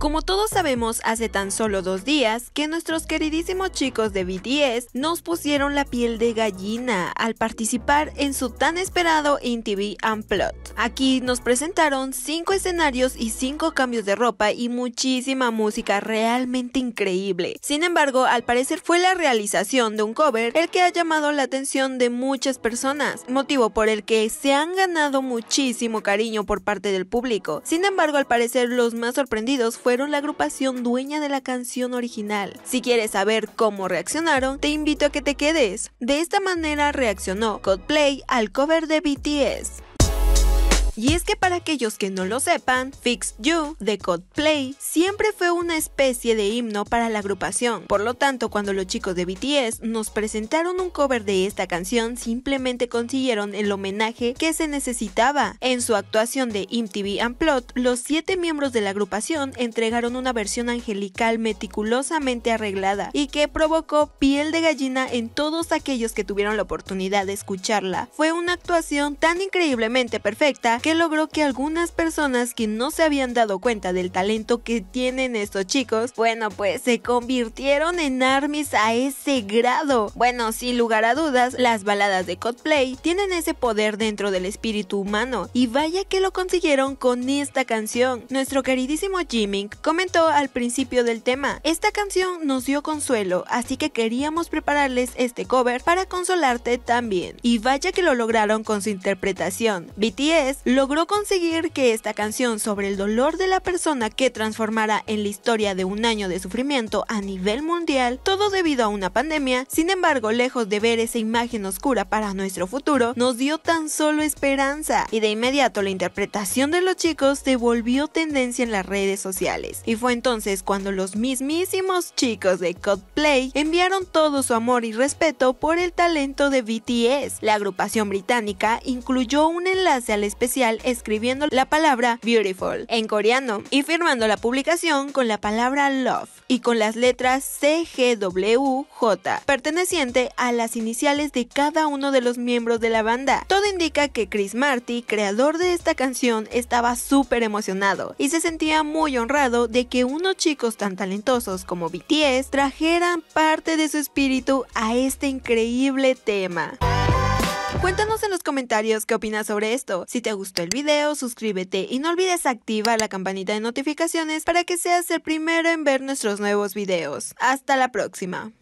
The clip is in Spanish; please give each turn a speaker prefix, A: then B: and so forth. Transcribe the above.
A: Como todos sabemos, hace tan solo dos días que nuestros queridísimos chicos de BTS nos pusieron la piel de gallina al participar en su tan esperado MTV Unplugged. Aquí nos presentaron cinco escenarios y cinco cambios de ropa y muchísima música realmente increíble. Sin embargo, al parecer fue la realización de un cover el que ha llamado la atención de muchas personas, motivo por el que se han ganado muchísimo cariño por parte del público. Sin embargo, al parecer los más sorprendidos fueron la agrupación dueña de la canción original. Si quieres saber cómo reaccionaron, te invito a que te quedes. De esta manera reaccionó Coldplay al cover de BTS. Y es que para aquellos que no lo sepan, Fix You de Coldplay siempre fue una especie de himno para la agrupación. Por lo tanto, cuando los chicos de BTS nos presentaron un cover de esta canción, simplemente consiguieron el homenaje que se necesitaba. En su actuación de MTV Plot, los siete miembros de la agrupación entregaron una versión angelical meticulosamente arreglada y que provocó piel de gallina en todos aquellos que tuvieron la oportunidad de escucharla. Fue una actuación tan increíblemente perfecta que logró que algunas personas que no se habían dado cuenta del talento que tienen estos chicos, bueno, pues se convirtieron en armies a ese grado. Bueno, sin lugar a dudas, las baladas de Coldplay tienen ese poder dentro del espíritu humano y vaya que lo consiguieron con esta canción. Nuestro queridísimo Jimmy comentó al principio del tema, esta canción nos dio consuelo, así que queríamos prepararles este cover para consolarte también. Y vaya que lo lograron con su interpretación. BTS lo logró conseguir que esta canción sobre el dolor de la persona que transformara en la historia de un año de sufrimiento a nivel mundial, todo debido a una pandemia, sin embargo, lejos de ver esa imagen oscura para nuestro futuro, nos dio tan solo esperanza y de inmediato la interpretación de los chicos devolvió tendencia en las redes sociales. Y fue entonces cuando los mismísimos chicos de Coldplay enviaron todo su amor y respeto por el talento de BTS. La agrupación británica incluyó un enlace al especial escribiendo la palabra beautiful en coreano y firmando la publicación con la palabra love y con las letras CGWJ perteneciente a las iniciales de cada uno de los miembros de la banda. Todo indica que Chris Marty, creador de esta canción, estaba súper emocionado y se sentía muy honrado de que unos chicos tan talentosos como BTS trajeran parte de su espíritu a este increíble tema. Cuéntanos en los comentarios qué opinas sobre esto. Si te gustó el video, suscríbete y no olvides activar la campanita de notificaciones para que seas el primero en ver nuestros nuevos videos. Hasta la próxima.